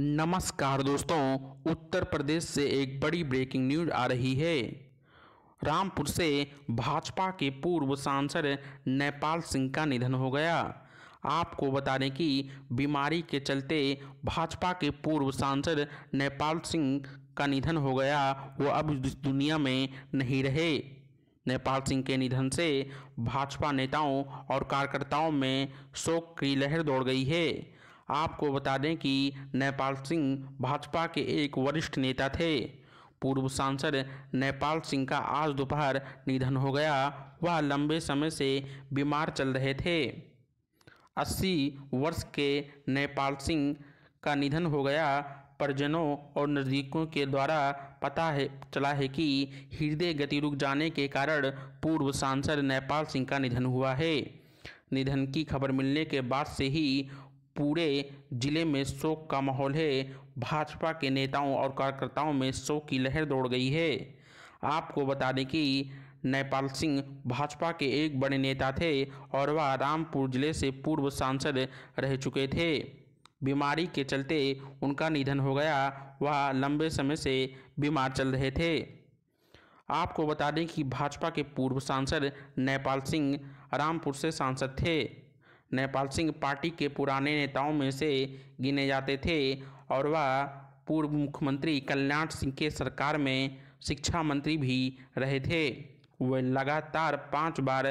नमस्कार दोस्तों उत्तर प्रदेश से एक बड़ी ब्रेकिंग न्यूज आ रही है रामपुर से भाजपा के पूर्व सांसद नेपाल सिंह का निधन हो गया आपको बता दें कि बीमारी के चलते भाजपा के पूर्व सांसद नेपाल सिंह का निधन हो गया वो अब इस दुनिया में नहीं रहे नेपाल सिंह के निधन से भाजपा नेताओं और कार्यकर्ताओं में शोक की लहर दौड़ गई है आपको बता दें कि नेपाल सिंह भाजपा के एक वरिष्ठ नेता थे पूर्व सांसद नेपाल सिंह का आज दोपहर निधन हो गया वह लंबे समय से बीमार चल रहे थे 80 वर्ष के नेपाल सिंह का निधन हो गया परिजनों और नज़दीकों के द्वारा पता है चला है कि हृदय गति रुक जाने के कारण पूर्व सांसद नेपाल सिंह का निधन हुआ है निधन की खबर मिलने के बाद से ही पूरे जिले में शोक का माहौल है भाजपा के नेताओं और कार्यकर्ताओं में शोक की लहर दौड़ गई है आपको बता दें कि नेपाल सिंह भाजपा के एक बड़े नेता थे और वह रामपुर जिले से पूर्व सांसद रह चुके थे बीमारी के चलते उनका निधन हो गया वह लंबे समय से बीमार चल रहे थे आपको बता दें कि भाजपा के पूर्व सांसद नेपाल सिंह रामपुर से सांसद थे नेपाल सिंह पार्टी के पुराने नेताओं में से गिने जाते थे और वह पूर्व मुख्यमंत्री कल्याण सिंह के सरकार में शिक्षा मंत्री भी रहे थे वे लगातार पांच बार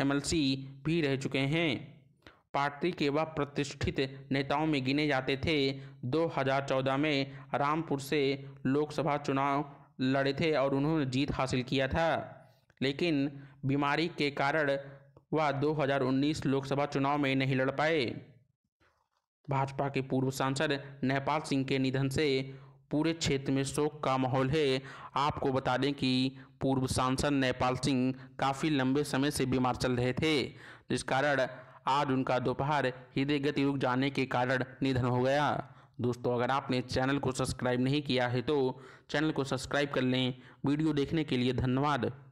एमएलसी भी रह चुके हैं पार्टी के वह प्रतिष्ठित नेताओं में गिने जाते थे 2014 में रामपुर से लोकसभा चुनाव लड़े थे और उन्होंने जीत हासिल किया था लेकिन बीमारी के कारण वह 2019 लोकसभा चुनाव में नहीं लड़ पाए भाजपा के पूर्व सांसद नेपाल सिंह के निधन से पूरे क्षेत्र में शोक का माहौल है आपको बता दें कि पूर्व सांसद नेपाल सिंह काफ़ी लंबे समय से बीमार चल रहे थे जिस कारण आज उनका दोपहर हृदय गति रुक जाने के कारण निधन हो गया दोस्तों अगर आपने चैनल को सब्सक्राइब नहीं किया है तो चैनल को सब्सक्राइब कर लें वीडियो देखने के लिए धन्यवाद